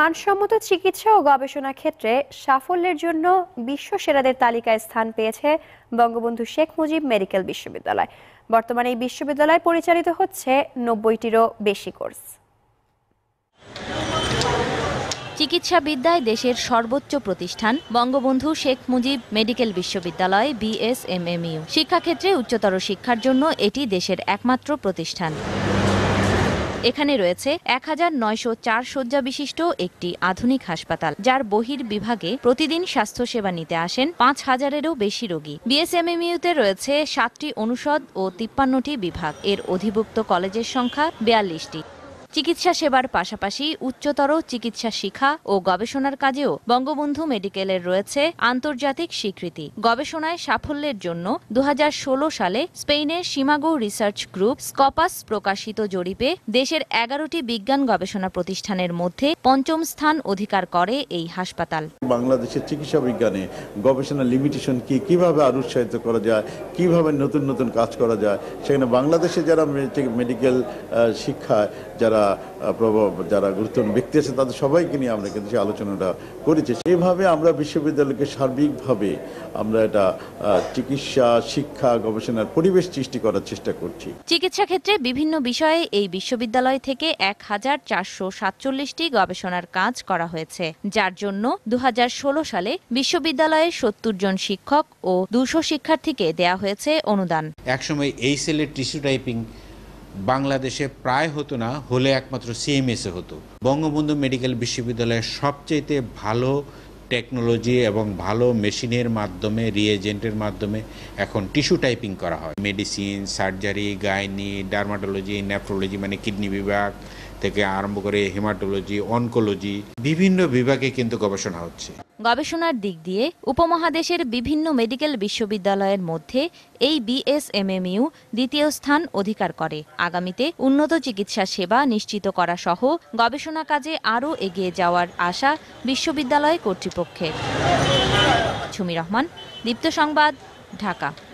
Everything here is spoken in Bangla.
মানসম্মত চিকিৎসা ও গবেষণা ক্ষেত্রে সাফল্যের জন্য বিশ্ব সেরাদের তালিকায় স্থান পেয়েছে বঙ্গবন্ধু শেখ মুজিব মেডিকেল বিশ্ববিদ্যালয় বর্তমানে এই বিশ্ববিদ্যালয় পরিচালিত হচ্ছে নব্বইটিরও বেশি কোর্স চিকিৎসাবিদ্যায় দেশের সর্বোচ্চ প্রতিষ্ঠান বঙ্গবন্ধু শেখ মুজিব মেডিকেল বিশ্ববিদ্যালয় বিএসএমএমইউ শিক্ষাক্ষেত্রে উচ্চতর শিক্ষার জন্য এটি দেশের একমাত্র প্রতিষ্ঠান এখানে রয়েছে এক হাজার নয়শো চার শয্যা বিশিষ্ট একটি আধুনিক হাসপাতাল যার বহির বিভাগে প্রতিদিন স্বাস্থ্যসেবা নিতে আসেন পাঁচ হাজারেরও বেশি রোগী বিএসএমএমইউতে রয়েছে সাতটি অনুষদ ও তিপ্পান্নটি বিভাগ এর অধিভুক্ত কলেজের সংখ্যা বেয়াল্লিশটি চিকিৎসা সেবার পাশাপাশি উচ্চতর চিকিৎসা শিক্ষা ও গবেষণার কাজেও বঙ্গবন্ধু মেডিকেলের রয়েছে আন্তর্জাতিক স্বীকৃতি গবেষণায় সাফল্যের জন্য দু সালে স্পেনের সীমাগো রিসার্চ গ্রুপ স্কপাস প্রকাশিত জরিপে দেশের এগারোটি বিজ্ঞান গবেষণা প্রতিষ্ঠানের মধ্যে পঞ্চম স্থান অধিকার করে এই হাসপাতাল বাংলাদেশের চিকিৎসা বিজ্ঞানে গবেষণা লিমিটেশন কি কিভাবে আর উৎসাহিত করা যায় কিভাবে নতুন নতুন কাজ করা যায় সেখানে বাংলাদেশে যারা মেডিকেল শিক্ষায় যারা যারা প্রভাব যারা গুরুত্বপূর্ণ ব্যক্তি আছে তাদের সবাইকে নিয়ে আমরা কিন্তু সেই আলোচনাটা করেছি সেভাবে আমরা বিশ্ববিদ্যালয়কে সার্বিকভাবে আমরা এটা চিকিৎসা শিক্ষা গবেষণার পরিবেশ সৃষ্টি করার চেষ্টা করছি চিকিৎসা ক্ষেত্রে বিভিন্ন বিষয়ে এই বিশ্ববিদ্যালয় থেকে এক হাজার চারশো সাতচল্লিশটি গবেষণার কাজ করা হয়েছে যার জন্য দু সালে বিশ্ববিদ্যালয়ে সত্তর জন শিক্ষক ও দুশো শিক্ষার্থীকে দেয়া হয়েছে অনুদান একসময় এই সেলের টিস্যু টাইপিং বাংলাদেশে প্রায় হতো না হলে একমাত্র সিএমএসে হতো বঙ্গবন্ধু মেডিকেল বিশ্ববিদ্যালয়ের সবচেয়েতে ভালো টেকনোলজি এবং ভালো মেশিনের মাধ্যমে রিএজেন্টের মাধ্যমে এখন টিস্যু টাইপিং করা হয় medicine surgery gynae dermatology nephrology মানে কিডনি বিভাগ থেকে আরম্ভ করে হেমাটোলজি অনকোলজি বিভিন্ন বিভাগে কিন্তু গবেষণা হচ্ছে গবেষণার দিক দিয়ে উপমহাদেশের বিভিন্ন মেডিকেল বিশ্ববিদ্যালয়ের মধ্যে এই বিএসএমএমইউ দ্বিতীয় স্থান অধিকার করে আগামীতে উন্নত চিকিৎসা সেবা নিশ্চিত করা সহ গবেষণা কাজে আরও এগিয়ে যাওয়ার আশা বিশ্ববিদ্যালয় কর্তৃপক্ষের ছুমি রহমান দীপ্ত সংবাদ ঢাকা